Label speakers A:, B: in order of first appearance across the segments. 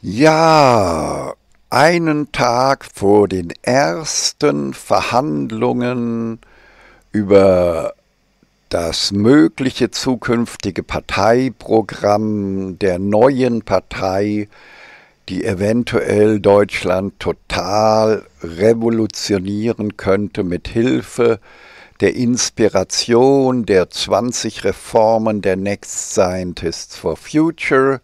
A: Ja, einen Tag vor den ersten Verhandlungen über das mögliche zukünftige Parteiprogramm der neuen Partei, die eventuell Deutschland total revolutionieren könnte mit Hilfe der Inspiration der 20 Reformen der Next Scientists for Future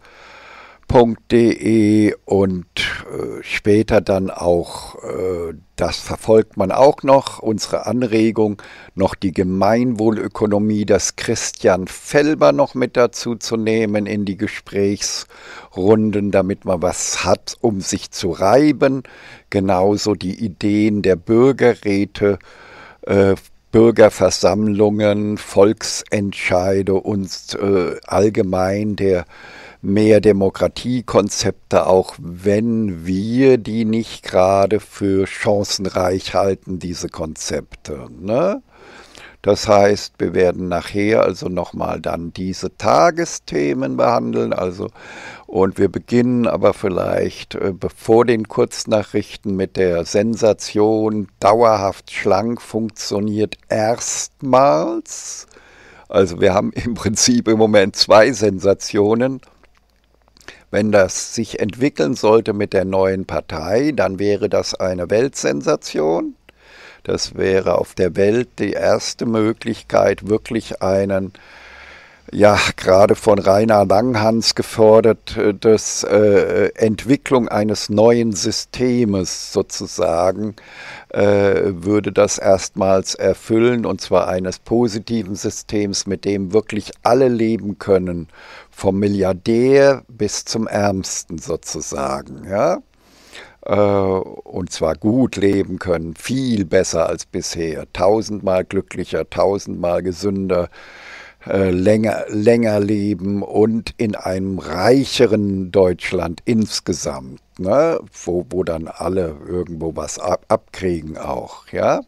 A: web.de und äh, später dann auch, äh, das verfolgt man auch noch, unsere Anregung, noch die Gemeinwohlökonomie, das Christian Felber noch mit dazu zu nehmen in die Gesprächsrunden, damit man was hat, um sich zu reiben. Genauso die Ideen der Bürgerräte. Äh, Bürgerversammlungen, Volksentscheide und äh, allgemein der mehr Demokratiekonzepte, auch wenn wir die nicht gerade für chancenreich halten, diese Konzepte. Ne? Das heißt, wir werden nachher also nochmal dann diese Tagesthemen behandeln, also und wir beginnen aber vielleicht äh, vor den Kurznachrichten mit der Sensation dauerhaft schlank funktioniert erstmals. Also wir haben im Prinzip im Moment zwei Sensationen. Wenn das sich entwickeln sollte mit der neuen Partei, dann wäre das eine Weltsensation. Das wäre auf der Welt die erste Möglichkeit, wirklich einen, ja, gerade von Rainer Langhans gefördertes äh, äh, Entwicklung eines neuen Systems sozusagen, äh, würde das erstmals erfüllen, und zwar eines positiven Systems, mit dem wirklich alle leben können vom Milliardär bis zum Ärmsten sozusagen, ja. Äh, und zwar gut leben können, viel besser als bisher, tausendmal glücklicher, tausendmal gesünder, äh, länger, länger leben und in einem reicheren Deutschland insgesamt, ne? wo, wo dann alle irgendwo was ab, abkriegen auch, ja.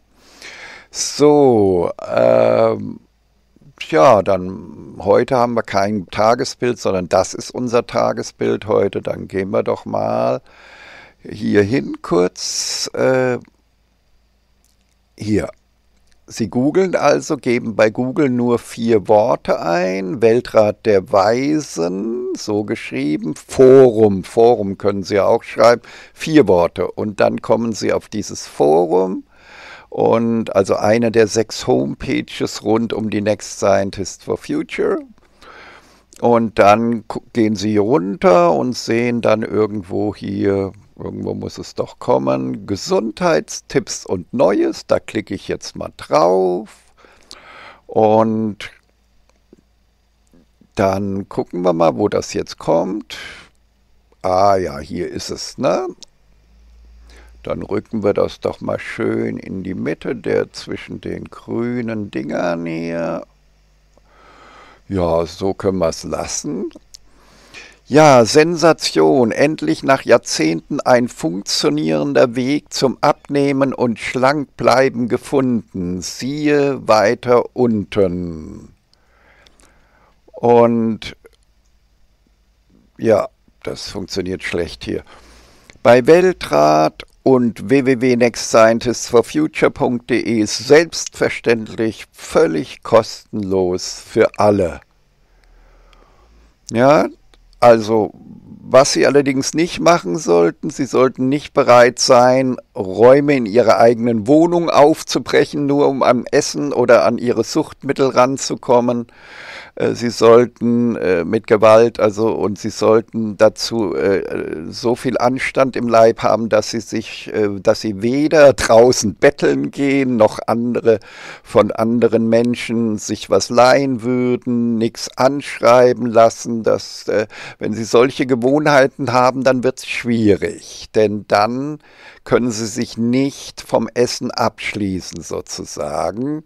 A: So, ähm, ja, dann heute haben wir kein Tagesbild, sondern das ist unser Tagesbild heute. Dann gehen wir doch mal hier hin kurz. Äh, hier. Sie googeln also, geben bei Google nur vier Worte ein, Weltrat der Weisen, so geschrieben, Forum, Forum können Sie auch schreiben, vier Worte. Und dann kommen Sie auf dieses Forum und also eine der sechs Homepages rund um die Next Scientist for Future. Und dann gehen sie runter und sehen dann irgendwo hier, irgendwo muss es doch kommen, Gesundheitstipps und Neues. Da klicke ich jetzt mal drauf. Und dann gucken wir mal, wo das jetzt kommt. Ah ja, hier ist es, ne? Dann rücken wir das doch mal schön in die Mitte, der zwischen den grünen Dingern hier. Ja, so können wir es lassen. Ja, Sensation. Endlich nach Jahrzehnten ein funktionierender Weg zum Abnehmen und Schlankbleiben gefunden. Siehe weiter unten. Und ja, das funktioniert schlecht hier. Bei Weltrat und www.nextscientistsforfuture.de ist selbstverständlich völlig kostenlos für alle. Ja, also was Sie allerdings nicht machen sollten, Sie sollten nicht bereit sein, Räume in ihrer eigenen Wohnung aufzubrechen, nur um am Essen oder an ihre Suchtmittel ranzukommen. Äh, sie sollten äh, mit Gewalt, also und sie sollten dazu äh, so viel Anstand im Leib haben, dass sie sich, dass sie weder draußen betteln gehen, noch andere von anderen Menschen sich was leihen würden, nichts anschreiben lassen. Dass, wenn sie solche Gewohnheiten haben, dann wird es schwierig, denn dann können sie sich nicht vom Essen abschließen sozusagen.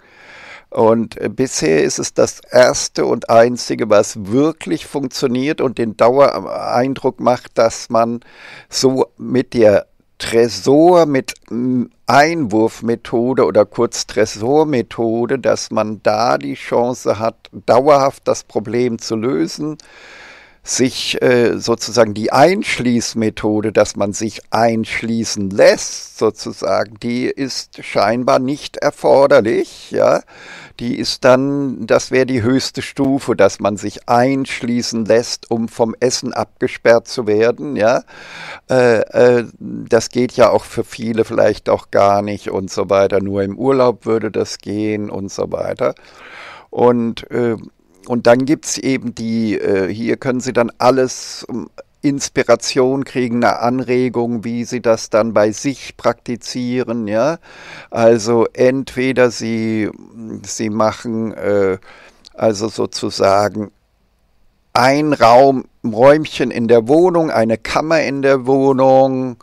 A: Und äh, bisher ist es das erste und einzige, was wirklich funktioniert und den Dauereindruck macht, dass man so mit der Tresor mit hm, Einwurfmethode oder kurz Tresormethode, dass man da die Chance hat, dauerhaft das Problem zu lösen sich äh, sozusagen die Einschließmethode, dass man sich einschließen lässt, sozusagen, die ist scheinbar nicht erforderlich. Ja, die ist dann, das wäre die höchste Stufe, dass man sich einschließen lässt, um vom Essen abgesperrt zu werden. Ja, äh, äh, das geht ja auch für viele vielleicht auch gar nicht und so weiter. Nur im Urlaub würde das gehen und so weiter. Und äh, und dann gibt es eben die, äh, hier können Sie dann alles um, ähm, Inspiration kriegen, eine Anregung, wie sie das dann bei sich praktizieren, ja. Also entweder sie, sie machen äh, also sozusagen ein Raum, ein Räumchen in der Wohnung, eine Kammer in der Wohnung,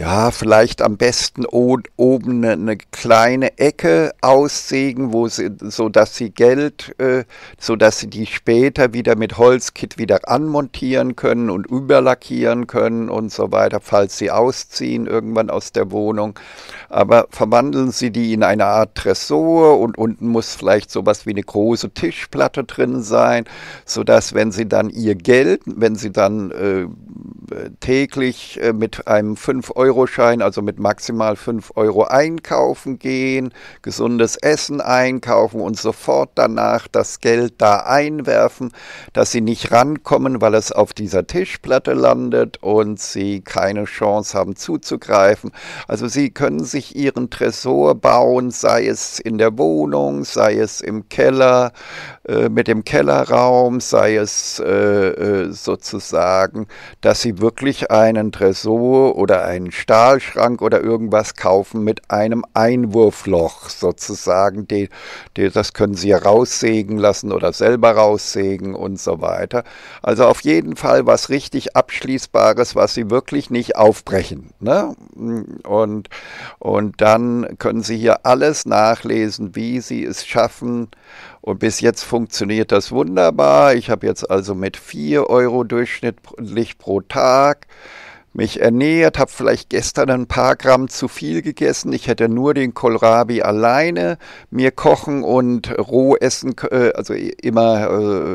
A: ja, vielleicht am besten oben eine ne kleine Ecke aussägen, wo sie, sodass sie Geld, äh, sodass sie die später wieder mit Holzkit wieder anmontieren können und überlackieren können und so weiter, falls sie ausziehen irgendwann aus der Wohnung. Aber verwandeln sie die in eine Art Tresor und unten muss vielleicht sowas wie eine große Tischplatte drin sein, sodass wenn sie dann ihr Geld, wenn sie dann äh, täglich äh, mit einem 5 Euro 5-Euro-Schein, also mit maximal 5 Euro einkaufen gehen, gesundes Essen einkaufen und sofort danach das Geld da einwerfen, dass sie nicht rankommen, weil es auf dieser Tischplatte landet und sie keine Chance haben zuzugreifen. Also sie können sich ihren Tresor bauen, sei es in der Wohnung, sei es im Keller, äh, mit dem Kellerraum, sei es äh, äh sozusagen, dass sie wirklich einen Tresor oder einen Stahlschrank oder irgendwas kaufen mit einem Einwurfloch sozusagen. Die, die, das können Sie raussägen lassen oder selber raussägen und so weiter. Also auf jeden Fall was richtig Abschließbares, was Sie wirklich nicht aufbrechen. Ne? Und, und dann können Sie hier alles nachlesen, wie Sie es schaffen, und bis jetzt funktioniert das wunderbar. Ich habe jetzt also mit 4 Euro durchschnittlich pro Tag mich ernährt, habe vielleicht gestern ein paar Gramm zu viel gegessen. Ich hätte nur den Kohlrabi alleine mir kochen und roh essen, äh, also immer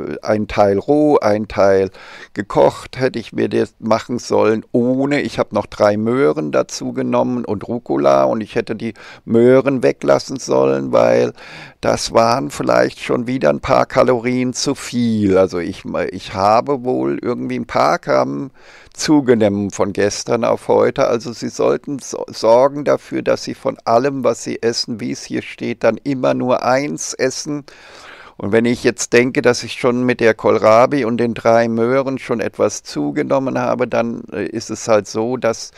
A: äh, ein Teil roh, ein Teil gekocht, hätte ich mir das machen sollen, ohne. Ich habe noch drei Möhren dazu genommen und Rucola und ich hätte die Möhren weglassen sollen, weil das waren vielleicht schon wieder ein paar Kalorien zu viel. Also ich, ich habe wohl irgendwie ein paar Gramm zugenommen von gestern auf heute. Also Sie sollten sorgen dafür, dass Sie von allem, was Sie essen, wie es hier steht, dann immer nur eins essen und wenn ich jetzt denke, dass ich schon mit der Kohlrabi und den drei Möhren schon etwas zugenommen habe, dann äh, ist es halt so, dass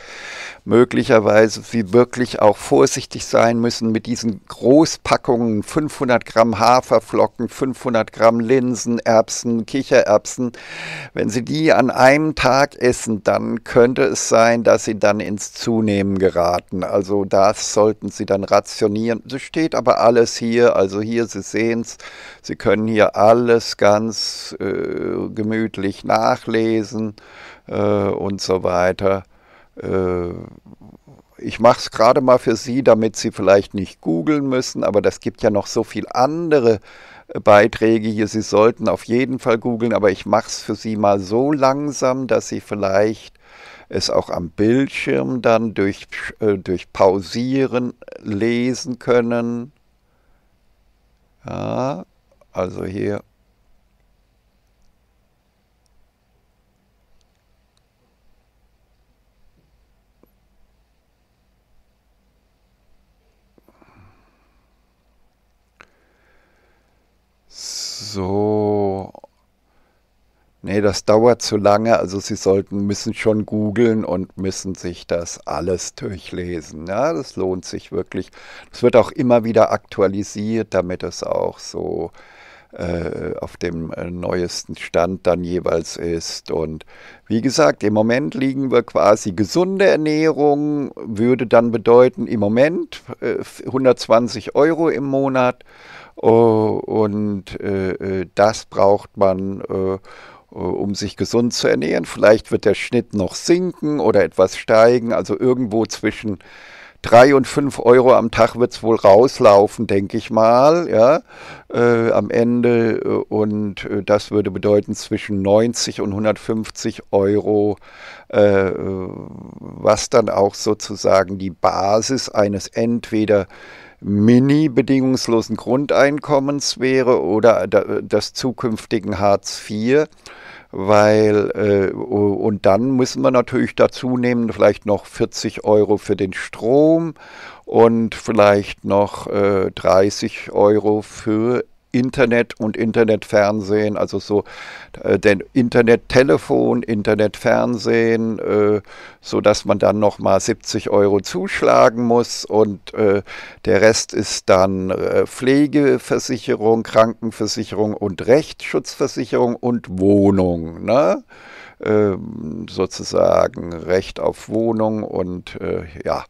A: möglicherweise Sie wirklich auch vorsichtig sein müssen mit diesen Großpackungen, 500 Gramm Haferflocken, 500 Gramm Linsen, Erbsen, Kichererbsen. Wenn Sie die an einem Tag essen, dann könnte es sein, dass Sie dann ins Zunehmen geraten. Also das sollten Sie dann rationieren. Das steht aber alles hier, also hier, Sie sehen es Sie können hier alles ganz äh, gemütlich nachlesen äh, und so weiter. Äh, ich mache es gerade mal für Sie, damit Sie vielleicht nicht googeln müssen, aber das gibt ja noch so viele andere äh, Beiträge hier. Sie sollten auf jeden Fall googeln, aber ich mache es für Sie mal so langsam, dass Sie vielleicht es auch am Bildschirm dann durch, äh, durch Pausieren lesen können. Ja, also hier So. Nee, das dauert zu lange. Also Sie sollten, müssen schon googeln und müssen sich das alles durchlesen. Ja, das lohnt sich wirklich. Es wird auch immer wieder aktualisiert, damit es auch so äh, auf dem äh, neuesten Stand dann jeweils ist. Und wie gesagt, im Moment liegen wir quasi gesunde Ernährung, würde dann bedeuten, im Moment 120 äh, Euro im Monat. und das braucht man, um sich gesund zu ernähren. Vielleicht wird der Schnitt noch sinken oder etwas steigen, also irgendwo zwischen drei und fünf Euro am Tag wird es wohl rauslaufen, denke ich mal, ja, äh, am Ende. Äh, und äh, das würde bedeuten zwischen 90 und 150 Euro, äh, was dann auch sozusagen die Basis eines entweder Mini-bedingungslosen Grundeinkommens wäre oder äh, des zukünftigen Hartz IV weil äh, und dann müssen wir natürlich dazu nehmen, vielleicht noch 40 Euro für den Strom und vielleicht noch äh, 30 Euro für Internet und Internetfernsehen, also so äh, denn Internettelefon, Internetfernsehen, äh, so dass man dann nochmal 70 Euro zuschlagen muss und äh, der Rest ist dann äh, Pflegeversicherung, Krankenversicherung und Rechtsschutzversicherung und Wohnung, ne? Ähm, sozusagen Recht auf Wohnung und äh, ja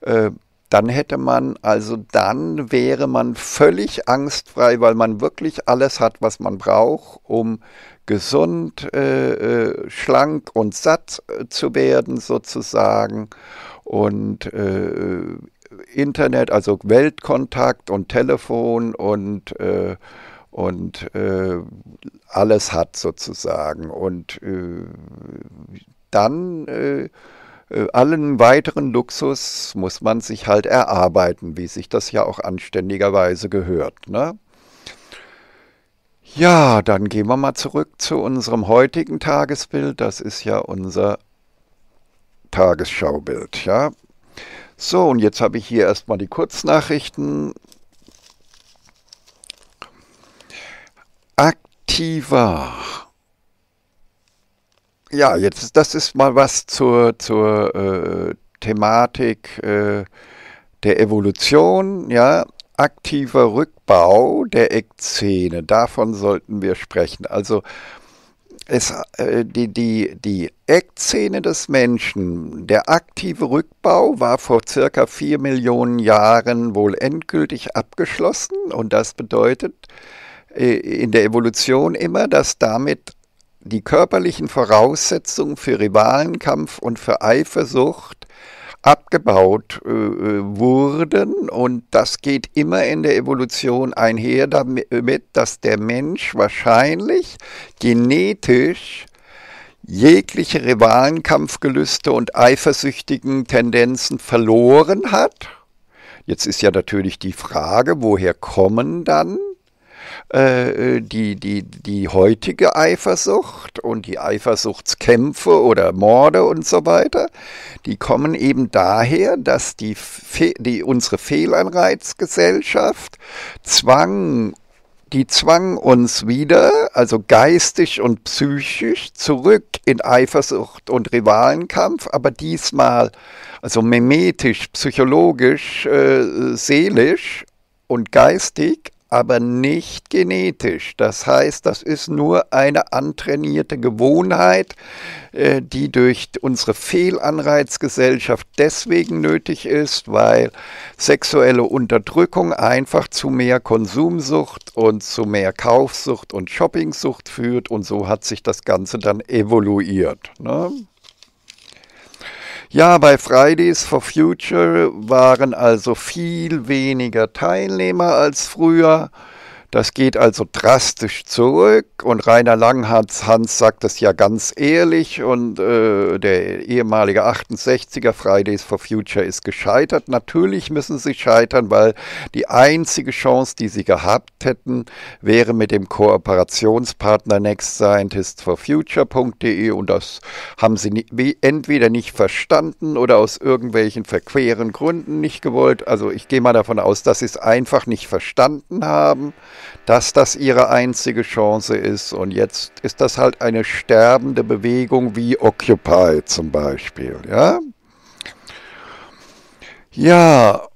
A: äh, dann hätte man, also dann wäre man völlig angstfrei, weil man wirklich alles hat, was man braucht, um gesund, äh, äh schlank und satt äh, zu werden sozusagen. Und äh, Internet, also Weltkontakt und Telefon und, äh, und äh, alles hat sozusagen. Und dann äh, allen weiteren Luxus muss man sich halt erarbeiten, wie sich das ja auch anständigerweise gehört. Ne? Ja, dann gehen wir mal zurück zu unserem heutigen Tagesbild. Das ist ja unser Tagesschaubild. Ja? So, und jetzt habe ich hier erstmal die Kurznachrichten. Aktiva ja, jetzt das ist mal was zur, zur äh, Thematik äh, der Evolution, ja, aktiver Rückbau der Eckzähne, davon sollten wir sprechen. Also es, äh, die, die, die Eckzähne des Menschen, der aktive Rückbau war vor circa vier Millionen Jahren wohl endgültig abgeschlossen und das bedeutet, äh, in der Evolution immer, dass damit die körperlichen Voraussetzungen für Rivalenkampf und für Eifersucht abgebaut äh, äh, wurden und das geht immer in der Evolution einher damit, dass der Mensch wahrscheinlich genetisch jegliche Rivalenkampfgelüste und eifersüchtigen Tendenzen verloren hat. Jetzt ist ja natürlich die Frage, woher kommen dann äh, äh, die, die, die heutige Eifersucht und die Eifersuchtskämpfe oder Morde und so weiter, die kommen eben daher, dass die, die unsere Fehlanreizgesellschaft zwang die zwang uns wieder, also geistig und psychisch, zurück in Eifersucht und Rivalenkampf, aber diesmal, also memetisch, psychologisch, äh, seelisch und geistig, aber nicht genetisch. Das heißt, das ist nur eine antrainierte Gewohnheit, äh, die durch unsere Fehlanreizgesellschaft deswegen nötig ist, weil sexuelle Unterdrückung einfach zu mehr Konsumsucht und zu mehr Kaufsucht und Shoppingsucht führt und so hat sich das Ganze dann evoluiert. Ne? Ja, bei Fridays for Future waren also viel weniger Teilnehmer als früher. Das geht also drastisch zurück und Rainer Langhans Hans sagt das ja ganz ehrlich und äh, der ehemalige 68er Fridays for Future ist gescheitert. Natürlich müssen sie scheitern, weil die einzige Chance, die sie gehabt hätten, wäre mit dem Kooperationspartner nextscientistforfuture.de und das haben sie nie, entweder nicht verstanden oder aus irgendwelchen verqueren Gründen nicht gewollt. Also ich gehe mal davon aus, dass sie es einfach nicht verstanden haben dass das ihre einzige Chance ist. Und jetzt ist das halt eine sterbende Bewegung wie Occupy zum Beispiel. Ja, ja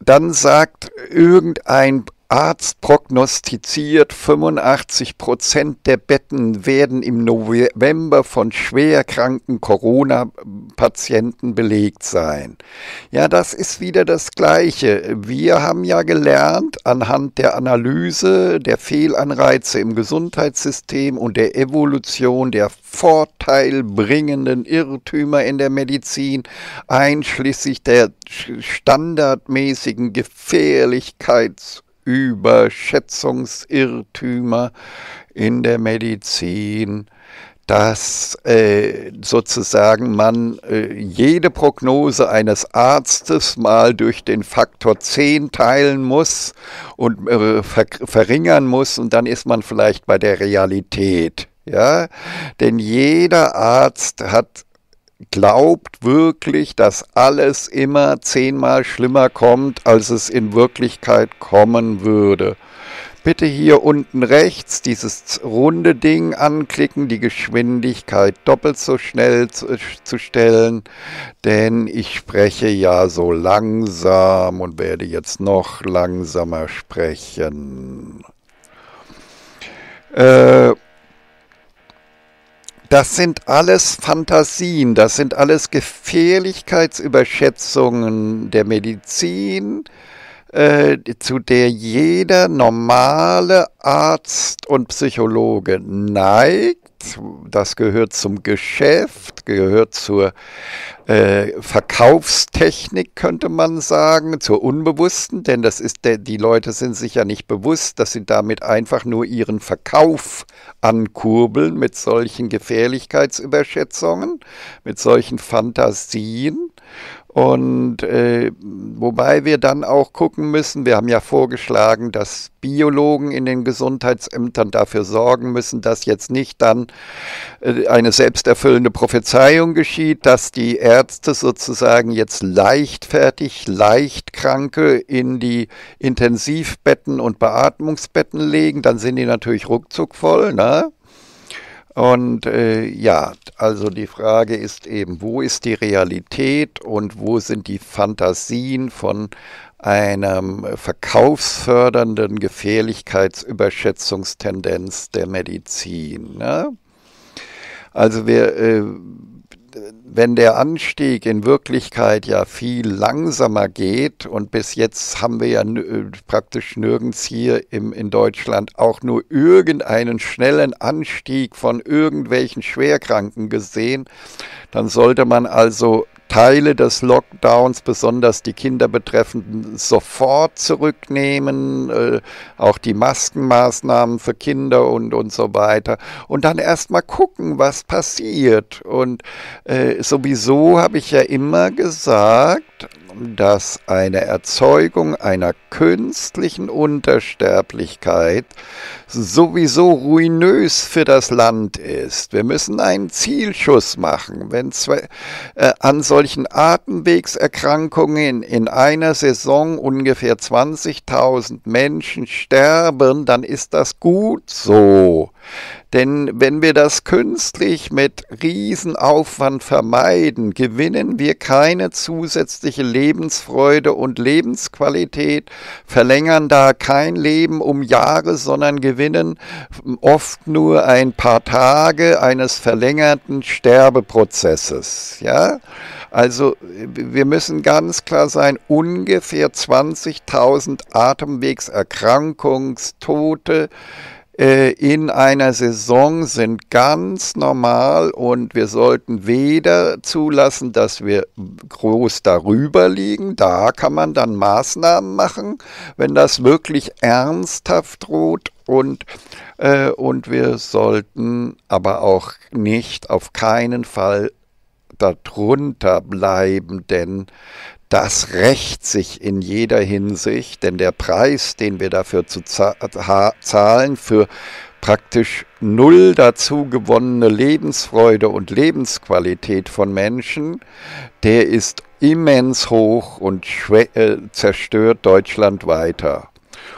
A: dann sagt irgendein Arzt prognostiziert, 85 Prozent der Betten werden im November von schwerkranken Corona-Patienten belegt sein. Ja, das ist wieder das Gleiche. Wir haben ja gelernt, anhand der Analyse der Fehlanreize im Gesundheitssystem und der Evolution der vorteilbringenden Irrtümer in der Medizin, einschließlich der standardmäßigen Gefährlichkeits- Überschätzungsirrtümer in der Medizin, dass äh, sozusagen man äh, jede Prognose eines Arztes mal durch den Faktor 10 teilen muss und äh, ver verringern muss und dann ist man vielleicht bei der Realität. Ja, denn jeder Arzt hat glaubt wirklich, dass alles immer zehnmal schlimmer kommt, als es in Wirklichkeit kommen würde. Bitte hier unten rechts dieses runde Ding anklicken, die Geschwindigkeit doppelt so schnell zu, zu stellen, denn ich spreche ja so langsam und werde jetzt noch langsamer sprechen. Äh, das sind alles Fantasien, das sind alles Gefährlichkeitsüberschätzungen der Medizin, äh, zu der jeder normale Arzt und Psychologe neigt das gehört zum Geschäft, gehört zur äh, Verkaufstechnik, könnte man sagen, zur Unbewussten, denn das ist der, die Leute sind sich ja nicht bewusst, dass sie damit einfach nur ihren Verkauf ankurbeln mit solchen Gefährlichkeitsüberschätzungen, mit solchen Fantasien. Und äh, wobei wir dann auch gucken müssen, wir haben ja vorgeschlagen, dass Biologen in den Gesundheitsämtern dafür sorgen müssen, dass jetzt nicht dann äh, eine selbsterfüllende Prophezeiung geschieht, dass die Ärzte sozusagen jetzt leichtfertig, leichtkranke in die Intensivbetten und Beatmungsbetten legen, dann sind die natürlich ruckzuck voll, ne? Und äh, ja, also die Frage ist eben, wo ist die Realität und wo sind die Fantasien von einem verkaufsfördernden Gefährlichkeitsüberschätzungstendenz der Medizin? Ne? Also wir äh, wenn der Anstieg in Wirklichkeit ja viel langsamer geht und bis jetzt haben wir ja äh, praktisch nirgends hier im, in Deutschland auch nur irgendeinen schnellen Anstieg von irgendwelchen Schwerkranken gesehen, dann sollte man also Teile des Lockdowns, besonders die Kinder betreffenden, sofort zurücknehmen, äh, auch die Maskenmaßnahmen für Kinder und, und so weiter. Und dann erstmal gucken, was passiert. Und äh, sowieso habe ich ja immer gesagt, dass eine Erzeugung einer künstlichen Untersterblichkeit sowieso ruinös für das Land ist. Wir müssen einen Zielschuss machen. Wenn zwei, äh, an solchen Atemwegserkrankungen in einer Saison ungefähr 20.000 Menschen sterben, dann ist das gut so. Denn wenn wir das künstlich mit Riesenaufwand vermeiden, gewinnen wir keine zusätzliche Lebensfreude und Lebensqualität, verlängern da kein Leben um Jahre, sondern gewinnen oft nur ein paar Tage eines verlängerten Sterbeprozesses. Ja? Also wir müssen ganz klar sein, ungefähr 20.000 Atemwegserkrankungstote, äh, in einer Saison sind ganz normal und wir sollten weder zulassen, dass wir groß darüber liegen, da kann man dann Maßnahmen machen, wenn das wirklich ernsthaft droht und, äh, und wir sollten aber auch nicht auf keinen Fall darunter bleiben, denn das rächt sich in jeder Hinsicht, denn der Preis, den wir dafür zu zahlen, für praktisch null dazu gewonnene Lebensfreude und Lebensqualität von Menschen, der ist immens hoch und äh, zerstört Deutschland weiter.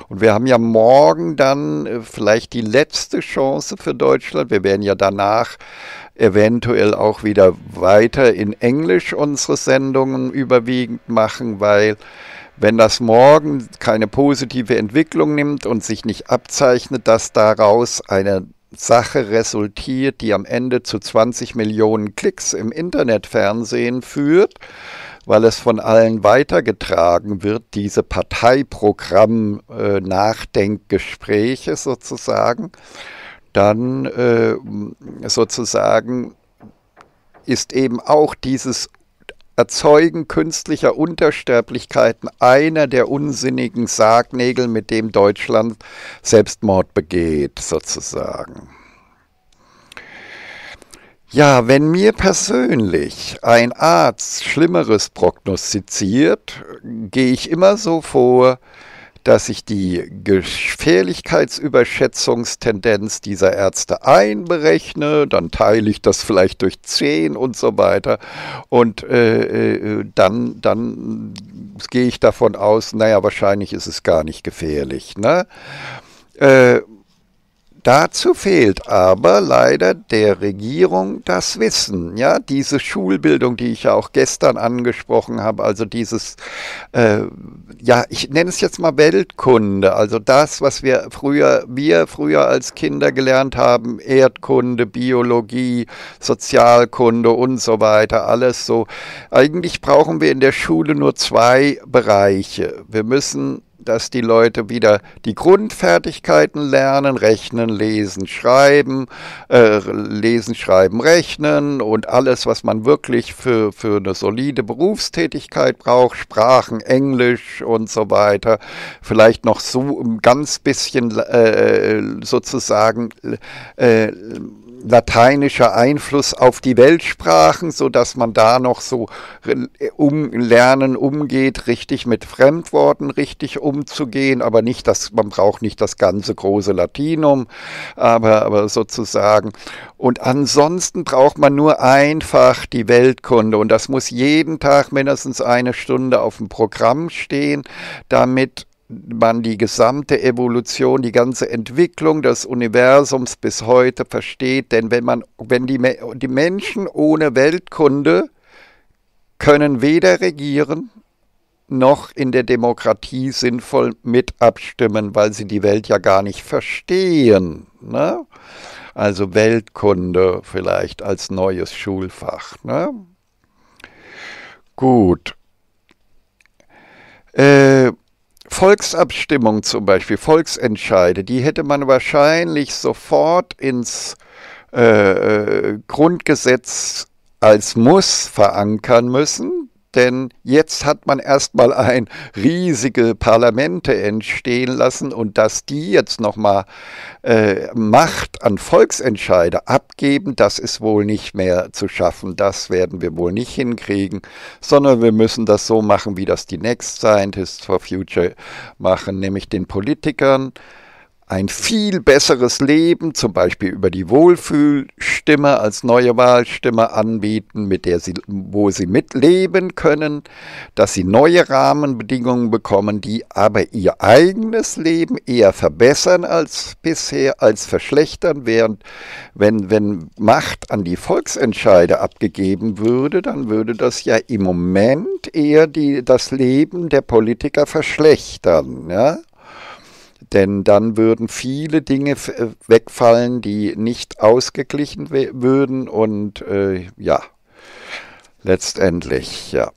A: Und wir haben ja morgen dann äh, vielleicht die letzte Chance für Deutschland. Wir werden ja danach eventuell auch wieder weiter in Englisch unsere Sendungen überwiegend machen, weil wenn das morgen keine positive Entwicklung nimmt und sich nicht abzeichnet, dass daraus eine Sache resultiert, die am Ende zu 20 Millionen Klicks im Internetfernsehen führt, weil es von allen weitergetragen wird, diese Parteiprogramm-Nachdenkgespräche äh, sozusagen dann äh, sozusagen ist eben auch dieses Erzeugen künstlicher Untersterblichkeiten einer der unsinnigen Sargnägel, mit dem Deutschland Selbstmord begeht, sozusagen. Ja, wenn mir persönlich ein Arzt Schlimmeres prognostiziert, gehe ich immer so vor, dass sich die Gefährlichkeitsüberschätzungstendenz dieser Ärzte einberechne, dann teile ich das vielleicht durch 10 und so weiter und äh, äh, dann, dann gehe ich davon aus, naja, wahrscheinlich ist es gar nicht gefährlich. Ne? Äh, Dazu fehlt aber leider der Regierung das Wissen. Ja, diese Schulbildung, die ich ja auch gestern angesprochen habe, also dieses, äh, ja, ich nenne es jetzt mal Weltkunde, also das, was wir früher, wir früher als Kinder gelernt haben, Erdkunde, Biologie, Sozialkunde und so weiter, alles so. Eigentlich brauchen wir in der Schule nur zwei Bereiche. Wir müssen dass die Leute wieder die Grundfertigkeiten lernen, rechnen, lesen, schreiben, äh, lesen, schreiben, rechnen und alles, was man wirklich für, für eine solide Berufstätigkeit braucht, Sprachen, Englisch und so weiter, vielleicht noch so ein ganz bisschen äh, sozusagen äh, lateinischer Einfluss auf die Weltsprachen, so dass man da noch so um lernen umgeht, richtig mit Fremdworten richtig umzugehen, aber nicht das man braucht nicht das ganze große Latinum, aber aber sozusagen und ansonsten braucht man nur einfach die Weltkunde und das muss jeden Tag mindestens eine Stunde auf dem Programm stehen, damit man die gesamte Evolution, die ganze Entwicklung des Universums bis heute versteht. Denn wenn man, wenn die, die Menschen ohne Weltkunde können weder regieren noch in der Demokratie sinnvoll mit abstimmen, weil sie die Welt ja gar nicht verstehen. Ne? Also Weltkunde vielleicht als neues Schulfach. Ne? Gut. Äh, Volksabstimmung zum Beispiel, Volksentscheide, die hätte man wahrscheinlich sofort ins äh, äh Grundgesetz als Muss verankern müssen, denn jetzt hat man erstmal ein riesige Parlamente entstehen lassen und dass die jetzt nochmal äh, Macht an Volksentscheide abgeben, das ist wohl nicht mehr zu schaffen. Das werden wir wohl nicht hinkriegen, sondern wir müssen das so machen, wie das die Next Scientists for Future machen, nämlich den Politikern ein viel besseres Leben, zum Beispiel über die Wohlfühlstimme als neue Wahlstimme anbieten, mit der sie, wo sie mitleben können, dass sie neue Rahmenbedingungen bekommen, die aber ihr eigenes Leben eher verbessern als bisher, als verschlechtern, während wenn, wenn Macht an die Volksentscheide abgegeben würde, dann würde das ja im Moment eher die, das Leben der Politiker verschlechtern, ja? Denn dann würden viele Dinge äh, wegfallen, die nicht ausgeglichen würden. Und äh, ja, letztendlich, ja.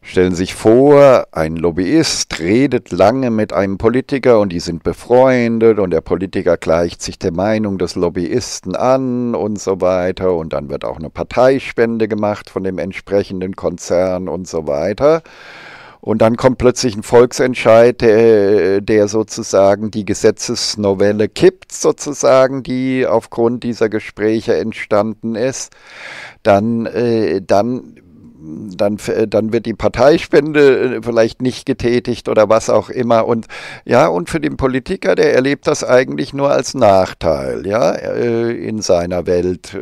A: Stellen Sie sich vor, ein Lobbyist redet lange mit einem Politiker und die sind befreundet und der Politiker gleicht sich der Meinung des Lobbyisten an und so weiter und dann wird auch eine Parteispende gemacht von dem entsprechenden Konzern und so weiter. Und dann kommt plötzlich ein Volksentscheid, der, äh, der sozusagen die Gesetzesnovelle kippt, sozusagen, die aufgrund dieser Gespräche entstanden ist. Dann, äh, dann dann, äh, dann wird die Parteispende äh, vielleicht nicht getätigt oder was auch immer. Und ja, und für den Politiker, der erlebt das eigentlich nur als Nachteil, ja, in seiner Welt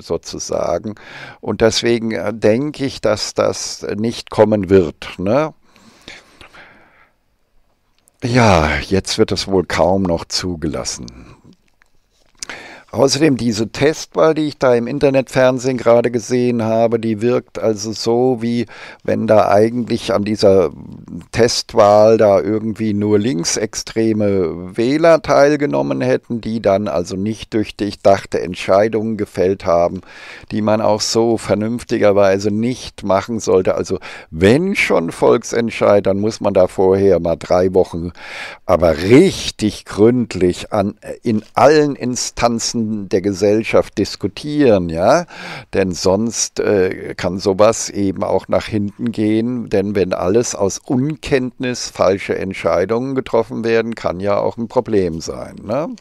A: sozusagen. Und deswegen denke ich, dass das nicht kommen wird. Ne? Ja, jetzt wird es wohl kaum noch zugelassen. Außerdem diese Testwahl, die ich da im Internetfernsehen gerade gesehen habe, die wirkt also so, wie wenn da eigentlich an dieser Testwahl da irgendwie nur linksextreme Wähler teilgenommen hätten, die dann also nicht durch durchdachte Entscheidungen gefällt haben, die man auch so vernünftigerweise nicht machen sollte. Also wenn schon Volksentscheid, dann muss man da vorher mal drei Wochen aber richtig gründlich an, in allen Instanzen Grenzen der Gesellschaft diskutieren, ja, denn sonst äh, kann sowas eben auch nach hinten gehen, denn wenn alles aus Unkenntnis falsche Entscheidungen getroffen werden, kann ja auch ein Problem sein. Ne?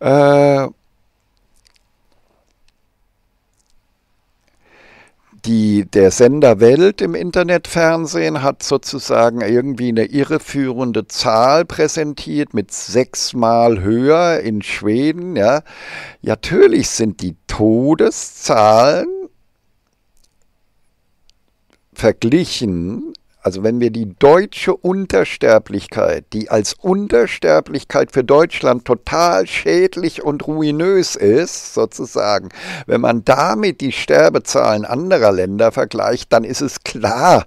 A: Äh, die, der Sender Welt im Internetfernsehen hat sozusagen irgendwie eine irreführende Zahl präsentiert mit sechsmal höher in Schweden. Ja, ja natürlich sind die Todeszahlen verglichen also wenn wir die deutsche Untersterblichkeit, die als Untersterblichkeit für Deutschland total schädlich und ruinös ist, sozusagen, wenn man damit die Sterbezahlen anderer Länder vergleicht, dann ist es klar,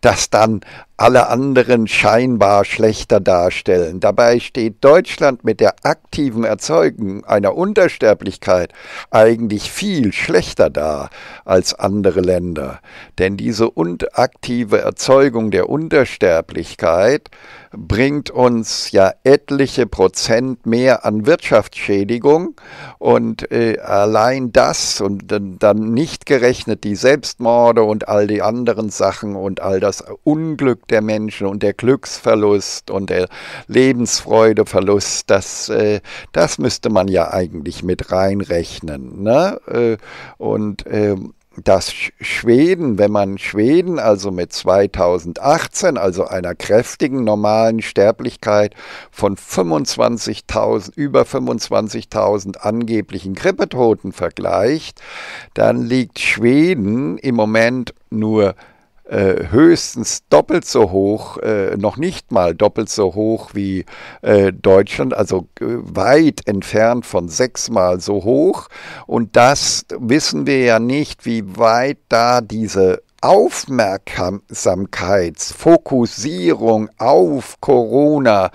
A: dass dann alle anderen scheinbar schlechter darstellen. Dabei steht Deutschland mit der aktiven Erzeugung einer Untersterblichkeit eigentlich viel schlechter da als andere Länder. Denn diese und aktive Erzeugung Bewegung der Untersterblichkeit bringt uns ja etliche Prozent mehr an Wirtschaftsschädigung und äh, allein das und dann nicht gerechnet die Selbstmorde und all die anderen Sachen und all das Unglück der Menschen und der Glücksverlust und der Lebensfreudeverlust, das, äh, das müsste man ja eigentlich mit reinrechnen. Ne? Äh, und ähm, dass Schweden, wenn man Schweden also mit 2018, also einer kräftigen normalen Sterblichkeit von 25.000, über 25.000 angeblichen Grippetoten vergleicht, dann liegt Schweden im Moment nur äh, höchstens doppelt so hoch, äh, noch nicht mal doppelt so hoch wie äh, Deutschland, also äh, weit entfernt von sechsmal so hoch. Und das wissen wir ja nicht, wie weit da diese Aufmerksamkeitsfokussierung auf Corona,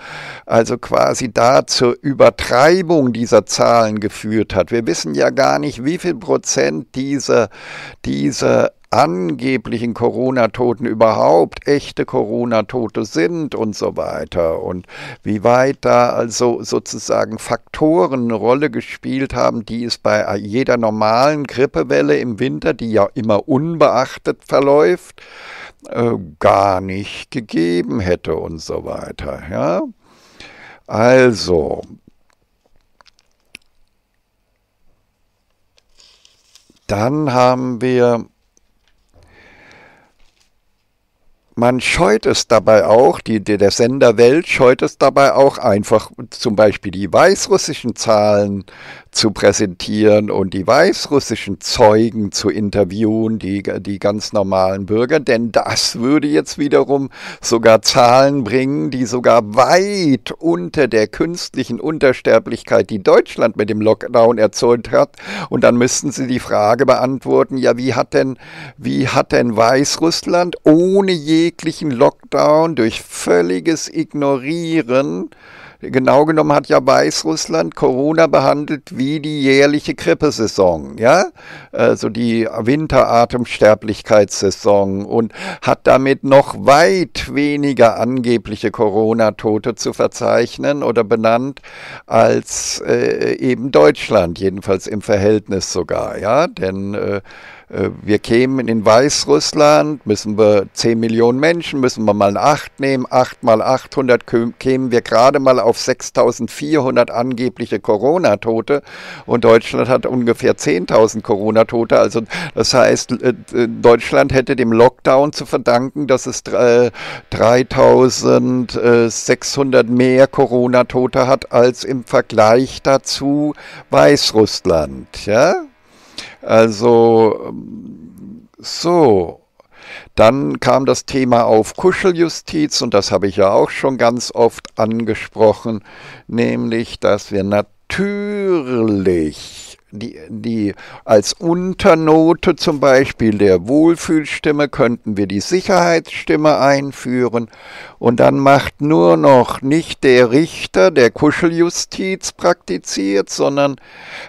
A: also quasi da zur Übertreibung dieser Zahlen geführt hat. Wir wissen ja gar nicht, wie viel Prozent diese, diese angeblichen Corona-Toten überhaupt echte Corona-Tote sind und so weiter und wie weit da also sozusagen Faktoren eine Rolle gespielt haben, die es bei jeder normalen Grippewelle im Winter, die ja immer unbeachtet verläuft, äh, gar nicht gegeben hätte und so weiter. Ja? Also, dann haben wir man scheut es dabei auch, die, der Sender scheut es dabei auch einfach, zum Beispiel die weißrussischen Zahlen zu präsentieren und die weißrussischen Zeugen zu interviewen, die, die ganz normalen Bürger, denn das würde jetzt wiederum sogar Zahlen bringen, die sogar weit unter der künstlichen Untersterblichkeit, die Deutschland mit dem Lockdown erzeugt hat. Und dann müssten sie die Frage beantworten, ja, wie hat denn, wie hat denn Weißrussland ohne jeglichen Lockdown durch völliges Ignorieren Genau genommen hat ja Weißrussland Corona behandelt wie die jährliche Grippesaison, ja, also die Winteratemsterblichkeitssaison und hat damit noch weit weniger angebliche Corona-Tote zu verzeichnen oder benannt als äh, eben Deutschland, jedenfalls im Verhältnis sogar, ja, denn äh, äh, wir kämen in Weißrussland, müssen wir 10 Millionen Menschen, müssen wir mal in Acht nehmen, 8 mal 800 kämen wir gerade mal auf 6400 angebliche Corona-Tote und Deutschland hat ungefähr 10.000 Corona-Tote. Also das heißt, äh, äh, Deutschland hätte dem Lockdown zu verdanken, dass es 3600 mehr Corona-Tote hat als im Vergleich dazu Weißrussland. Ja? Also ähm, so. Dann kam das Thema auf Kuscheljustiz und das habe ich ja auch schon ganz oft angesprochen, nämlich dass wir natürlich die, die als Unternote zum Beispiel der Wohlfühlstimme könnten wir die Sicherheitsstimme einführen und dann macht nur noch nicht der Richter, der Kuscheljustiz praktiziert, sondern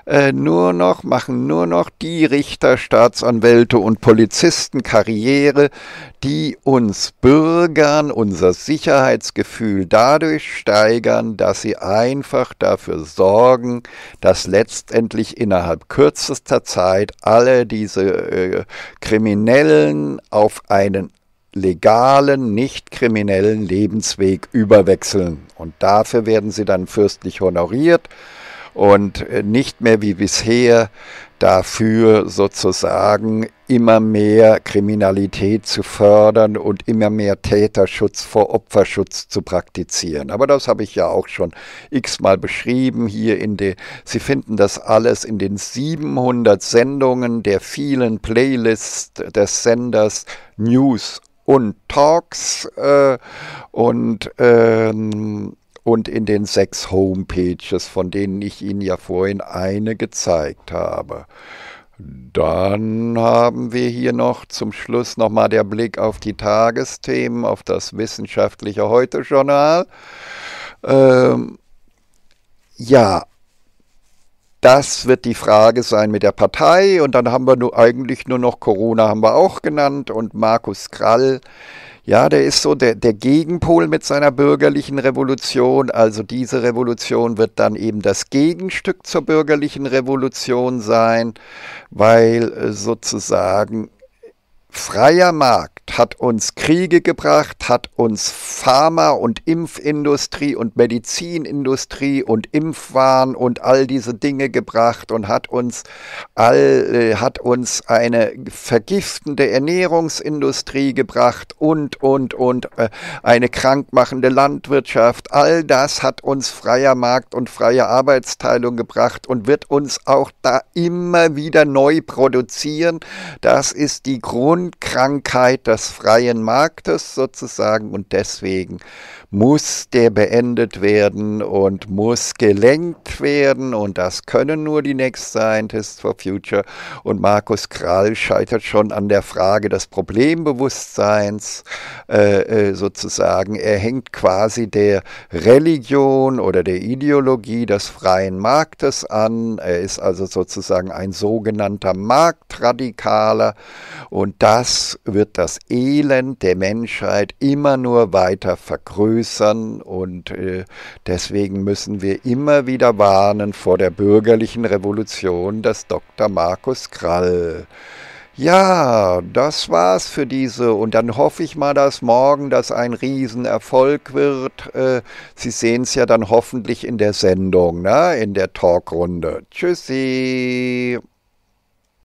A: äh, nur noch machen nur noch die Richter, Staatsanwälte und Polizisten Karriere, die uns Bürgern unser Sicherheitsgefühl dadurch steigern, dass sie einfach dafür sorgen, dass letztendlich innerhalb kürzester Zeit alle diese äh, Kriminellen auf einen legalen, nicht kriminellen Lebensweg überwechseln. Und dafür werden sie dann fürstlich honoriert und äh, nicht mehr wie bisher dafür sozusagen immer mehr Kriminalität zu fördern und immer mehr Täterschutz vor Opferschutz zu praktizieren. Aber das habe ich ja auch schon x-mal beschrieben hier in der. Sie finden das alles in den 700 Sendungen der vielen Playlists des Senders News und Talks äh, und ähm, und in den sechs Homepages, von denen ich Ihnen ja vorhin eine gezeigt habe. Dann haben wir hier noch zum Schluss nochmal der Blick auf die Tagesthemen, auf das wissenschaftliche Heute-Journal. Ähm, ja, das wird die Frage sein mit der Partei. Und dann haben wir nur, eigentlich nur noch Corona, haben wir auch genannt, und Markus Krall ja, der ist so der, der Gegenpol mit seiner bürgerlichen Revolution. Also diese Revolution wird dann eben das Gegenstück zur bürgerlichen Revolution sein, weil äh, sozusagen Freier Markt hat uns Kriege gebracht, hat uns Pharma- und Impfindustrie und Medizinindustrie und Impfwaren und all diese Dinge gebracht und hat uns all äh, hat uns eine vergiftende Ernährungsindustrie gebracht und und und äh, eine krankmachende Landwirtschaft. All das hat uns freier Markt und freie Arbeitsteilung gebracht und wird uns auch da immer wieder neu produzieren. Das ist die Grund Unkrankheit des freien Marktes sozusagen und deswegen muss der beendet werden und muss gelenkt werden und das können nur die Next Scientists for Future und Markus Krall scheitert schon an der Frage des Problembewusstseins äh, äh, sozusagen. Er hängt quasi der Religion oder der Ideologie des freien Marktes an. Er ist also sozusagen ein sogenannter Marktradikaler und da das wird das Elend der Menschheit immer nur weiter vergrößern und äh, deswegen müssen wir immer wieder warnen vor der bürgerlichen Revolution des Dr. Markus Krall. Ja, das war's für diese. Und dann hoffe ich mal, dass morgen das ein Riesenerfolg wird. Äh, Sie sehen es ja dann hoffentlich in der Sendung, ne? in der Talkrunde. Tschüssi!